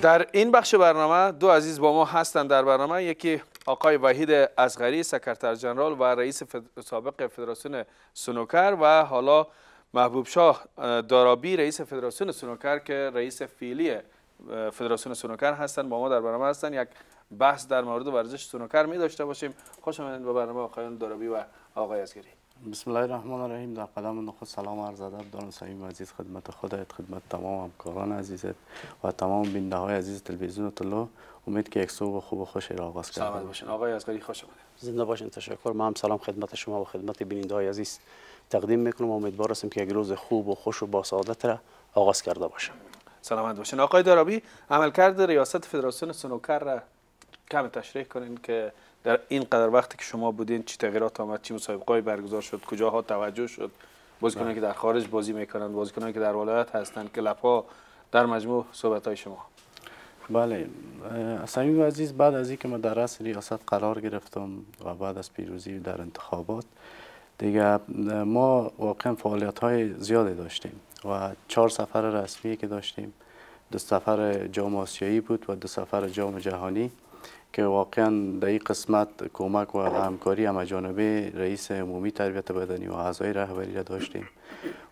در این بخش برنامه دو عزیز با ما هستند در برنامه یکی آقای وحید ازغری سکرتر جنرال و رئیس سابق فدراسیون سنوکر و حالا محبوب شاه دارابی رئیس فدراسیون سنوکر که رئیس فعلی فدراسیون سنوکر هستند با ما در برنامه هستند یک بحث در مورد ورزش سنوکر می داشته باشیم خوش آمدید به برنامه آقایان دارابی و آقای ازگری بسم الله الرحمن الرحیم در قدم نخود سلام عرض ادب دارم صمیم عزیز خدمت خودت خدمت تمام همکاران عزیزت و تمام بینده های عزیز تلویزیون طلو امید که یک صبح خوب و خوش را آغاز کرده سلامت باشین آقای ازگاری خوش آمده زنده باشین تشکر ما هم سلام خدمت شما و خدمت بیننده های عزیز تقدیم میکنم امیدوار هستم که یک روز خوب و خوش و با سعادت را آغاز کرده باشم سلامت باشین آقای دارابی عملکرد ریاست فدراسیون سنوکر را کم تشریح کنین که در این قدر وقتی که شما بودین چی تغییرات آمد چی مسابقه برگزار شد کجاها توجه شد بازیکنانی که در بله. خارج بازی میکنند بازیکنانی که در ولایت هستند که ها در مجموع صحبت های شما بله صمیم عزیز بعد از اینکه ما در رس ریاست قرار گرفتم و بعد از پیروزی در انتخابات دیگه ما واقعا فعالیت های زیادی داشتیم و چهار سفر رسمی که داشتیم دو سفر جام آسیایی بود و دو سفر جام جهانی که واقعا در این قسمت کمک و همکاری همه جانبه رئیس عمومی تربیت بدنی و اعضای رهبری را داشتیم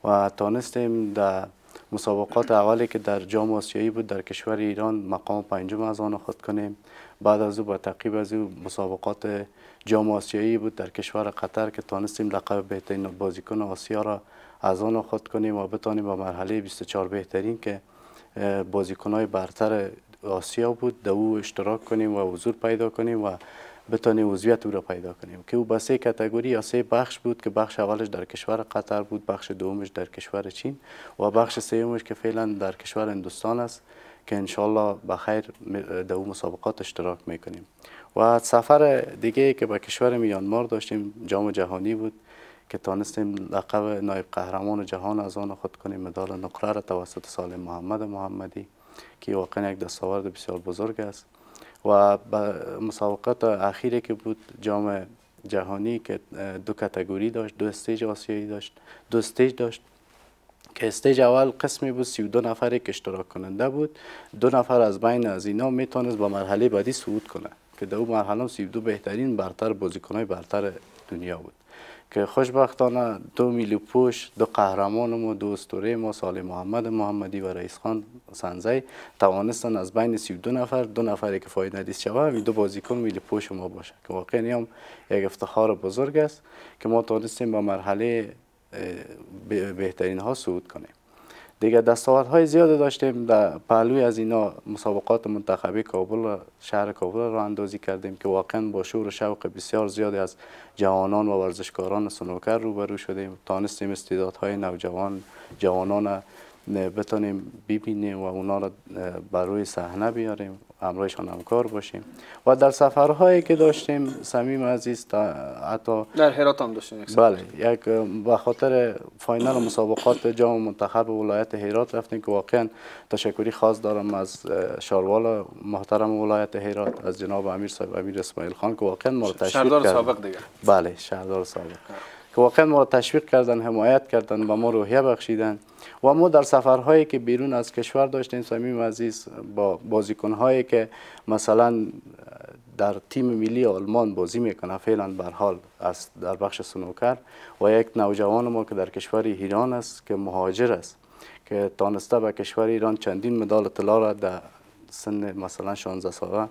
و تانستیم در مسابقات اولی که در جام آسیایی بود در کشور ایران مقام پنجم از آن خود کنیم بعد از او با تقیب از او مسابقات جام آسیایی بود در کشور قطر که تانستیم لقب بهترین بازیکن آسیا را از آن خود کنیم و بتانیم با مرحله 24 بهترین که بازیکنهای برتر آسیا بود دو او اشتراک کنیم و حضور پیدا کنیم و بتانیم عضویت او را پیدا کنیم که او به سه کتگوری یا سه بخش بود که بخش اولش در کشور قطر بود بخش دومش در کشور چین و بخش سومش که فعلا در کشور هندوستان است که انشالله با خیر در او مسابقات اشتراک میکنیم و سفر دیگه که به کشور میانمار داشتیم جام جهانی بود که تانستیم لقب نایب قهرمان جهان از آن خود کنیم مدال نقره را توسط سال محمد محمدی که واقعا یک دستاورد بسیار بزرگ است و مسابقات اخیری که بود جام جهانی که دو کتگوری داشت دو استیج آسیایی داشت دو استیج داشت که استیج اول قسمی بود دو نفری که اشتراک کننده بود دو نفر از بین از اینا میتونست به مرحله بعدی صعود کنه که در اون مرحله 32 بهترین برتر بازیکنهای برتر دنیا بود که خوشبختانه دو میلی پوش دو قهرمان ما دو استوره ما سالی محمد محمدی و رئیس خان سنزی توانستن از بین 32 نفر دو نفری که فایده ندیس شوه و دو بازیکن میلی پوش ما باشه که واقعا هم یک افتخار بزرگ است که ما توانستیم به مرحله بهترین ها صعود کنیم دیگه های زیاد داشتیم در پهلوی از اینا مسابقات منتخبی کابل شهر کابل را اندازی کردیم که واقعا با شور و شوق بسیار زیادی از جوانان و ورزشکاران سنوکر روبرو شدیم تانستیم استعدادهای نوجوان جوانان بتانیم ببینیم و اونا را بر روی صحنه بیاریم امرایشان همکار باشیم و در سفرهایی که داشتیم سمیم عزیز تا حتی در حیرات هم داشتیم بله یک به خاطر و مسابقات جام منتخب ولایت حیرات رفتیم که واقعا تشکری خاص دارم از شاروال محترم ولایت حیرات از جناب امیر صاحب امیر اسماعیل خان که واقعا ما کرد شهردار سابق دیگه بله شهردار سابق که واقعا ما را تشویق کردن حمایت کردن و ما روحیه بخشیدن و ما در سفرهایی که بیرون از کشور داشتیم صمیم عزیز با بازیکنهایی که مثلا در تیم ملی آلمان بازی میکنه فعلا بر حال از در بخش سنوکر و یک نوجوان ما که در کشور ایران است که مهاجر است که تانسته به کشور ایران چندین مدال طلا را در سن مثلا 16 ساله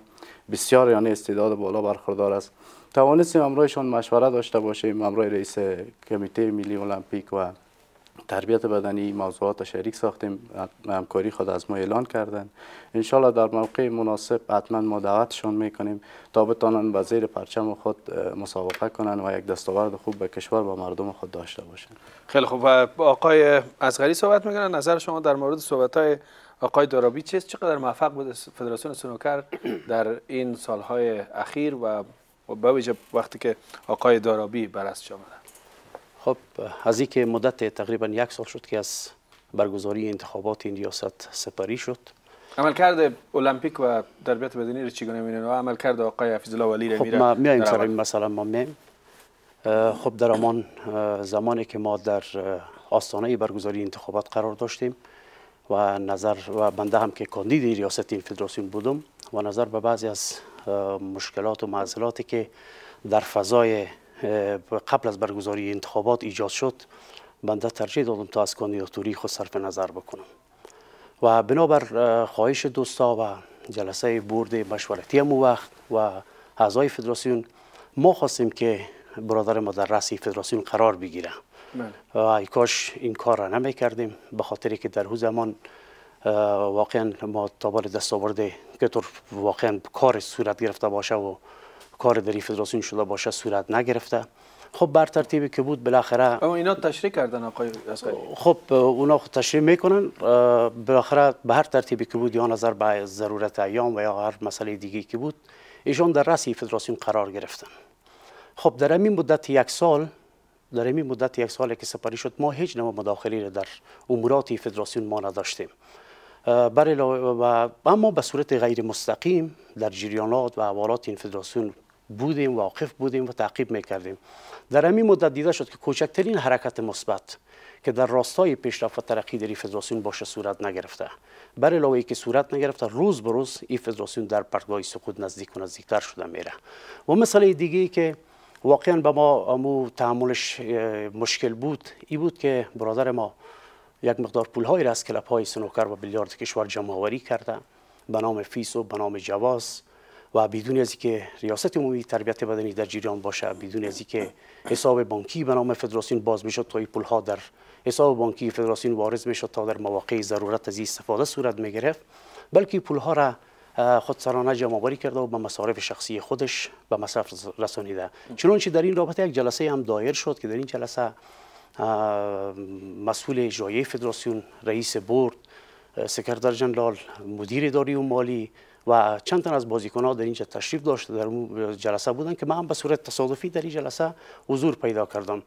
بسیار یعنی استعداد بالا برخوردار است توانستیم امروزشون مشوره داشته باشیم امرای رئیس کمیته ملی المپیک و تربیت بدنی موضوعات شریک ساختیم همکاری خود از ما اعلان کردن انشالله در موقع مناسب حتما ما دعوتشان میکنیم تا بتانن به زیر پرچم خود مسابقه کنند و یک دستاورد خوب به کشور و مردم خود داشته باشند خیلی خوب آقای ازغری صحبت میکنن نظر شما در مورد صحبت های آقای دارابی چیست چقدر موفق بود فدراسیون سنوکر در این سالهای اخیر و و خب، به ویژه وقتی که آقای دارابی برست آمدن خب از که مدت تقریبا یک سال شد که از برگزاری انتخابات این ریاست سپری شد عمل کرد المپیک و دربیت بدنی رو چگونه میرین و عمل کرد آقای حفیظ الله ولی رو خب ما میایم سر این ما میم خب در امان زمانی که ما در آستانه برگزاری انتخابات قرار داشتیم و نظر و بنده هم که کاندید ریاست این فدراسیون بودم و نظر به بعضی از مشکلات و معضلاتی که در فضای قبل از برگزاری انتخابات ایجاد شد بنده ترجیح دادم تا از کاندیداتوری خود صرف نظر بکنم و بنابر خواهش دوستا و جلسه بورد مشورتی مو وقت و اعضای فدراسیون ما خواستیم که برادر ما در رأس فدراسیون قرار بگیره و بله. ای کاش این کار را نمی کردیم به خاطری که در هو زمان واقعا ما تا بار دست آورده که طور واقعا کار صورت گرفته باشه و کار دری فدراسیون شده باشه صورت نگرفته خب بر ترتیبی که بود بالاخره اما اینا تشریح کردن آقای خب اونا خود تشریح میکنن بالاخره به هر ترتیبی که بود یا نظر به ضرورت ایام و یا هر مسئله دیگه که بود ایشان در رأس فدراسیون قرار گرفتن خب در همین مدت یک سال در این مدت یک سال که سپری شد ما هیچ نوع مداخلی در امورات فدراسیون ما نداشتیم و اما به صورت غیر مستقیم در جریانات و حوالات این فدراسیون بودیم واقف بودیم و تعقیب میکردیم در همین مدت دیده شد که کوچکترین حرکت مثبت که در راستای پیشرفت و ترقی در فدراسیون باشه صورت نگرفته بر علاوه که صورت نگرفته روز به روز این فدراسیون در پرتگاه سقوط نزدیک و نزدیکتر شده میره و مسئله دیگه که واقعا به ما امو تحملش مشکل بود ای بود که برادر ما یک مقدار پولهایی را از کلب های سنوکر و بیلیارد کشور جمع کرده به نام فیس و به نام جواز و بدون از که ریاست عمومی تربیت بدنی در جریان باشه بدون از که حساب بانکی به نام فدراسیون باز میشد تا این ها در حساب بانکی فدراسیون وارد میشد تا در مواقع ضرورت از این استفاده صورت می گرفت بلکه پولها را خودسرانه جمع آوری کرده و به مصارف شخصی خودش به مصرف رسانیده چنانچه در این رابطه یک جلسه هم دایر شد که در این جلسه مسئول جایه فدراسیون رئیس بورد سکردار جنرال مدیر اداری و مالی و چند تن از بازیکن ها در اینجا تشریف داشت در جلسه بودن که من به صورت تصادفی در این جلسه حضور پیدا کردم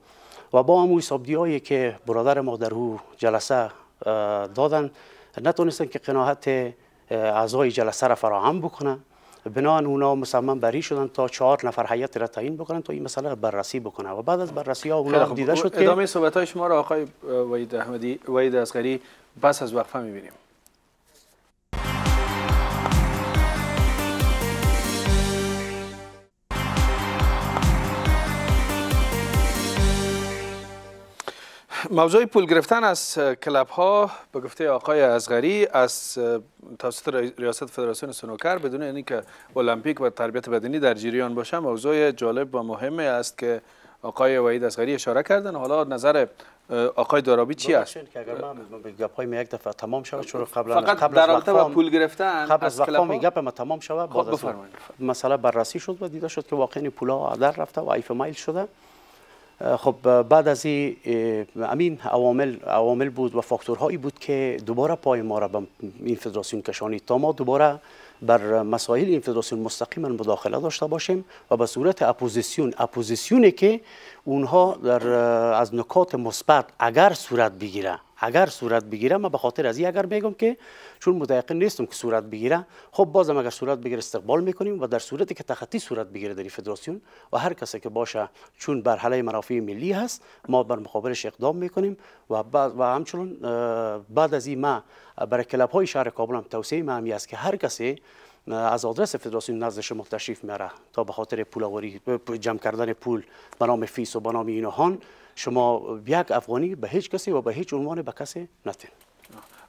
و با هم حسابدی هایی که برادر ما در او جلسه دادن نتونستن که قناعت اعضای جلسه را فراهم بکنه بنان اونا مصمم بری شدن تا چهار نفر حیات را تعیین بکنن تا این مسئله بررسی بکنن و بعد از بررسی ها اونا دیده شد ادامه که ادامه صحبت های شما را آقای وحید احمدی وحید اصغری بس از وقفه میبینیم موضوع پول گرفتن از کلاب ها به گفته آقای ازغری از توسط ریاست فدراسیون سنوکر بدون اینکه المپیک و تربیت بدنی در جریان باشه موضوع جالب و مهمی است که آقای وحید ازغری اشاره کردن حالا نظر آقای دارابی چی است که اگر من گپ های یک دفعه تمام شود چون قبل فقط قبل در رابطه پول گرفتن قبل از می گپ ما تمام شود خب، بفرمایید مسئله بررسی شد و دیده شد که واقعا پولا در رفته و ایف مایل شده خب بعد از این امین عوامل عوامل بود و فاکتورهایی بود که دوباره پای ما را به این فدراسیون کشانید تا ما دوباره بر مسائل این فدراسیون مستقیما مداخله داشته باشیم و به صورت اپوزیسیون اپوزیسیونی که اونها در از نکات مثبت اگر صورت بگیره اگر صورت بگیره ما به خاطر از اگر میگم که چون متیقن نیستم که صورت بگیره خب بازم اگر صورت بگیر استقبال میکنیم و در صورتی که تخطی صورت بگیره در فدراسیون و هر کسی که باشه چون برحله منافع ملی هست ما بر مقابلش اقدام میکنیم و بعد و همچنین بعد از این ما برای کلاب های شهر کابل هم توصیه ما است که هر کسی از آدرس فدراسیون نزدش شما تشریف میاره تا به خاطر پول جمع کردن پول به نام فیس و به نام اینهان شما یک افغانی به هیچ کسی و به هیچ عنوان به کسی نتین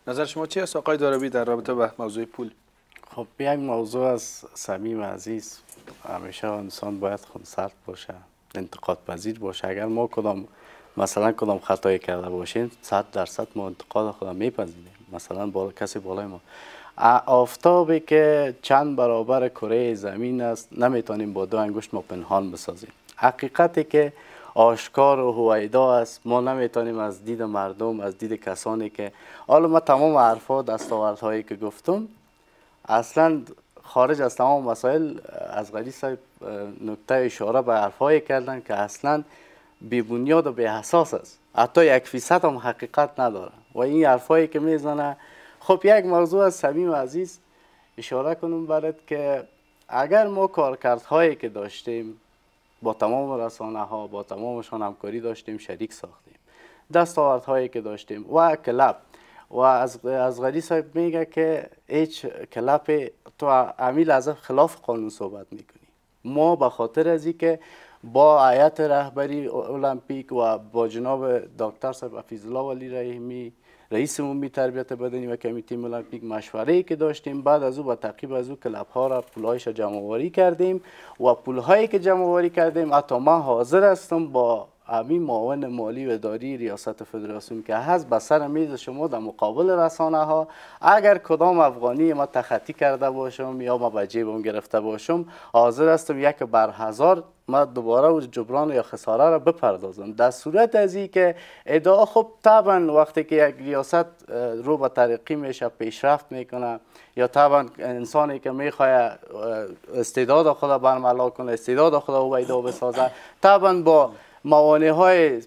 نظر شما چی است آقای دارابی در رابطه به موضوع پول خب یک موضوع از صمیم عزیز همیشه انسان باید سرد باشه انتقاد پذیر باشه اگر ما کدام مثلا کدام خطایی کرده باشیم صد درصد ما انتقاد خودم میپذیریم مثلا بالا کسی بالای ما آفتابی که چند برابر کره زمین است نمیتونیم با دو انگشت ما پنهان بسازیم حقیقتی که آشکار و هویدا است ما نمیتونیم از دید مردم از دید کسانی که حالا ما تمام حرفا هایی که گفتم اصلا خارج از تمام مسائل از غلی صاحب نکته اشاره به حرفهایی کردن که اصلا بی بنیاد و بی حساس است حتی یک فیصد هم حقیقت نداره و این حرفایی که میزنه خب یک موضوع از صمیم عزیز اشاره کنم برات که اگر ما کارکردهایی که داشتیم با تمام رسانه ها با تمامشان همکاری داشتیم شریک ساختیم دستاورت هایی که داشتیم و کلاب و از از غری صاحب میگه که هیچ کلاب تو امیل از خلاف قانون صحبت میکنی ما به خاطر از که با آیت رهبری المپیک و با جناب دکتر صاحب افیزلا ولی رحیمی رئیس عمومی تربیت بدنی و کمیته المپیک مشوره که داشتیم بعد از او با تعقیب از او کلب ها را پولایش جمع کردیم و پول هایی که جمع کردیم حتی من حاضر هستم با امی معاون مالی و داری ریاست فدراسیون که هست به سر میز شما در مقابل رسانه ها اگر کدام افغانی ما تخطی کرده باشم یا ما به جیبم گرفته باشم حاضر هستم یک بر هزار ما دوباره و جبران یا خساره را بپردازم در صورت از این که ادعا خب طبعا وقتی که یک ریاست رو به ترقی میشه پیشرفت میکنه یا طبعا انسانی که میخواه استعداد خدا برملا کنه استعداد خدا و بیدا بسازه طبعا با موانع های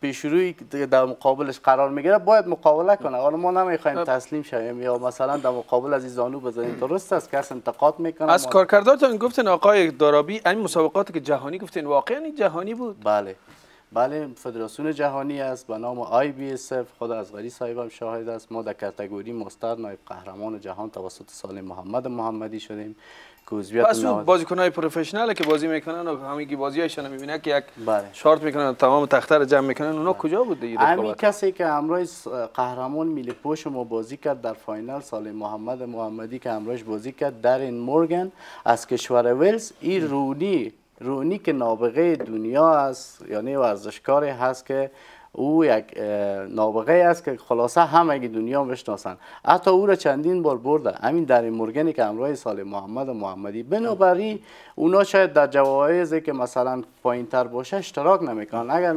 پیشروی که در مقابلش قرار میگیره باید مقابله کنه حالا ما نمیخوایم خب. تسلیم شویم یا مثلا در مقابل از زانو بزنیم درست است کس انتقاد میکنه از کارکردارتان گفتن آقای دارابی این مسابقات که جهانی گفتین واقعا جهانی بود بله بله فدراسیون جهانی است به نام آی بی اس خود از غری صاحب شاهد است ما در کاتگوری مستر نایب قهرمان جهان توسط سال محمد محمدی شدیم پس اون بازیکن های پروفشناله که بازی میکنن و همگی بازی هایشان میبینه که یک بله. شارت میکنن تمام رو جمع میکنن اونا کجا بود دیگه همین کسی که همراه قهرمان میلی پوش ما بازی کرد در فاینال سال محمد محمدی که همراهش بازی کرد در این مورگن از کشور ولز این رونی رونی که نابغه دنیا است یعنی ورزشکاری هست که او یک نابغه است که خلاصه همه دنیا بشناسند حتی او را چندین بار برده همین در مرگنی که امرای سال محمد محمدی بنابراین اونا شاید در جوایزی که مثلا پایین تر باشه اشتراک نمیکنن اگر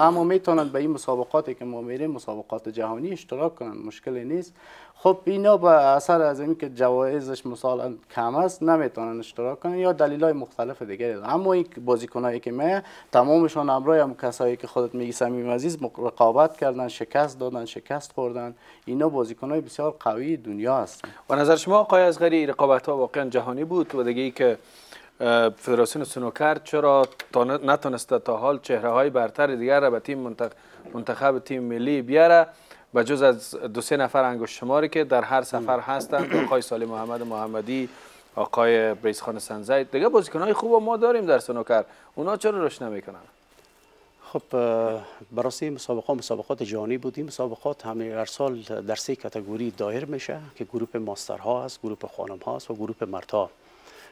اما میتونند به این مسابقاتی که ما میریم مسابقات جهانی اشتراک کنند مشکلی نیست خب اینا به اثر از اینکه جوایزش مثلا کم است نمیتونن اشتراک کنن یا دلیل مختلف دیگری اما این بازیکنایی که من تمامشون همراه کسایی که خودت میگی عزیز رقابت کردن شکست دادن شکست خوردن اینا های بسیار قوی دنیا هستن و نظر شما آقای ازغری رقابت ها واقعا جهانی بود و دیگه ای که فدراسیون سنوکر چرا نتونسته تا حال چهره های برتر دیگر را به تیم منتخب تیم ملی بیاره و جز از دو سه نفر انگشت شماری که در هر سفر هستند آقای سالی محمد محمدی آقای خان سنزید دیگه بازیکنهای خوب ما داریم در سنوکر اونا چرا روش نمیکنن خب بررسی مسابقه مسابقات جهانی بودیم مسابقات همه هر سال در سه کتگوری دایر میشه که گروه ماسترها هست گروه خانم هست و گروه مردها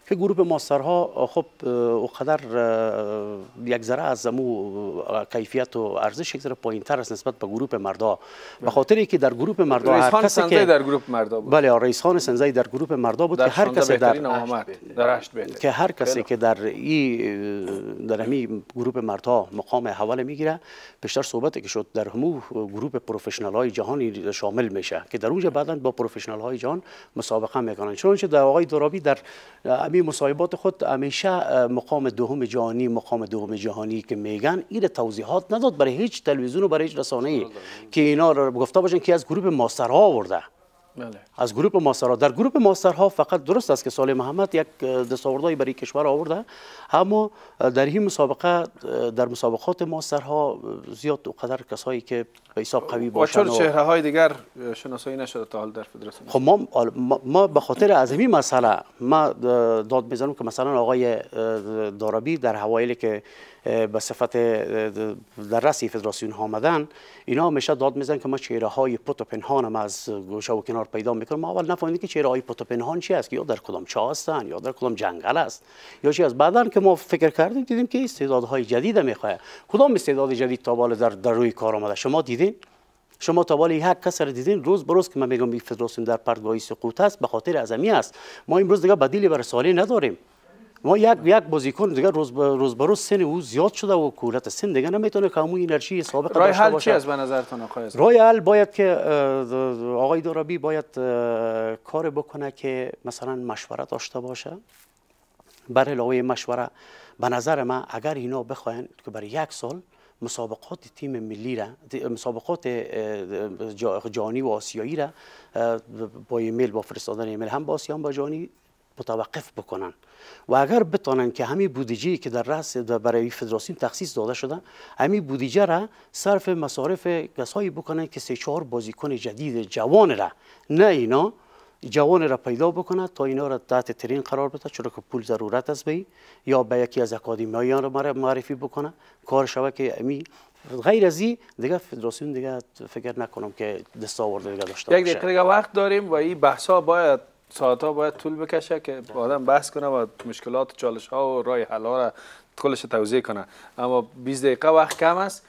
که گروپ ماسترها خب اوقدر یک ذره از زمو کیفیت و ارزش یک ذره پایینتر است نسبت به گروپ مردا به بله. خاطر که در گروپ مردا هر کسی در گروپ بود بله رئیس خان سنزی در گروپ مردا بود که هر کسی در در که هر کسی که در این در همی گروپ مردا مقام اول میگیره بیشتر صحبت که شد در همو گروپ پروفشنال های جهانی شامل میشه که در اونجا بعدا با پروفشنال های جهان مسابقه میکنن چون در آقای درابی در امی مصاحبات خود همیشه مقام دوم جهانی مقام دوم جهانی که میگن این توضیحات نداد برای هیچ تلویزیون و برای هیچ رسانه ای که اینا رو گفته باشن که از گروه ماسترها آورده بله. از گروه ماسترها در گروه ماسترها فقط درست است که سال محمد یک دستاوردهایی برای کشور آورده اما در این مسابقه در مسابقات ماسترها زیاد قدر کسایی که به حساب قوی باشند و چهره های دیگر شناسایی نشده تا حال در فدراسیون خب ما ما به خاطر از این مسئله ما داد میزنم که مثلا آقای دارابی در حوالی که به صفت در رسی فدراسیون ها آمدن اینا همیشه داد میزن که ما چهره های پت و پنهان هم از گوشه و کنار پیدا میکنیم ما اول نفهمیدیم که چهره های پت و پنهان چی است یا در کدام چه هستن یا در کدام جنگل است یا چی از بعدن که ما فکر کردیم دیدیم که های جدید میخواه کدام استعداد جدید تا در در روی کار آمده شما دیدین شما تا بالا یک کس را دیدین روز بروز که ما میگم فدراسیون در پردگاهی سقوط است به خاطر است ما امروز دیگه بدیلی برای نداریم ما یک یک بازیکن دیگه روز به روز, روز سن او زیاد شده و کولت سن دیگه نمیتونه که همون انرژی سابق داشته باشه حل از به نظرتون آقای رای حل باید که آقای دارابی باید کار بکنه که مثلا مشوره داشته باشه بر علاوه مشوره به نظر من اگر اینا بخواین که برای یک سال مسابقات تیم ملی را مسابقات جهانی و آسیایی را با ایمیل با فرستادن ایمیل هم با آسیان با جهانی متوقف بکنن و اگر بتوانن که همین بودجه که در رأس برای فدراسیون تخصیص داده شده همین بودیجه را صرف مصارف کسایی بکنن که سه چهار بازیکن جدید جوان را نه اینا جوان را پیدا بکنه تا اینا را تحت ترین قرار بده چرا که پول ضرورت است به یا به یکی از اکادمیایان را معرفی بکنه کار شوه که امی غیر از این دیگه فدراسیون دیگه فکر نکنم که دست آورده دیگه داشته یک وقت داریم و این بحث باید ساعتها باید طول بکشه که آدم بحث کنه و مشکلات و چالش ها و رای حل ها را کلش توضیح کنه اما 20 دقیقه وقت کم است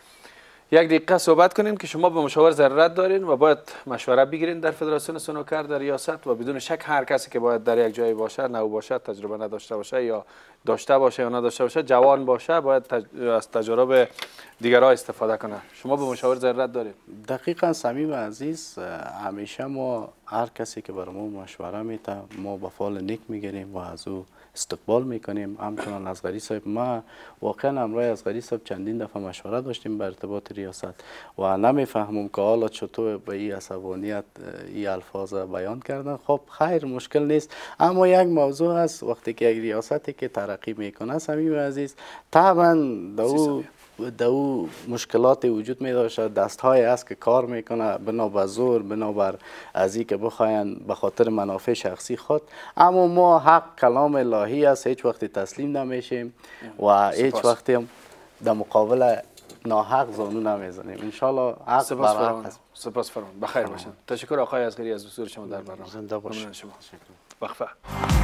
یک دقیقه صحبت کنیم که شما به مشاور ضرورت دارین و باید مشوره بگیرین در فدراسیون سنوکر در ریاست و بدون شک هر کسی که باید در یک جایی باشه نو باشه تجربه نداشته باشه یا داشته باشه یا نداشته باشه جوان باشه باید از تجارب دیگرها استفاده کنه شما به مشاور ضرورت دارین دقیقا صمیم عزیز همیشه ما هر کسی که بر ما مشوره میده ما به فال نیک میگیریم و از او استقبال میکنیم همچنان از غری صاحب ما واقعا همراه از غری صاحب چندین دفعه مشوره داشتیم به ارتباط ریاست و نمیفهمم که حالا چطور به این عصبانیت این الفاظ بیان کردن خب خیر مشکل نیست اما یک موضوع هست وقتی که یک ریاستی که ترقی میکنه سمیم عزیز طبعا دو دو مشکلات وجود می داشت دست های است که کار میکنه بنابر زور بنابر از که بخواین به خاطر منافع شخصی خود اما ما حق کلام الهی است هیچ وقت تسلیم نمیشیم و هیچ وقت در مقابل ناحق زانو نمیزنیم ان شاء الله حق سپاس فرمان سپاس فرمان بخیر باشین تشکر آقای از از حضور شما در برنامه زنده باشین شما وقفه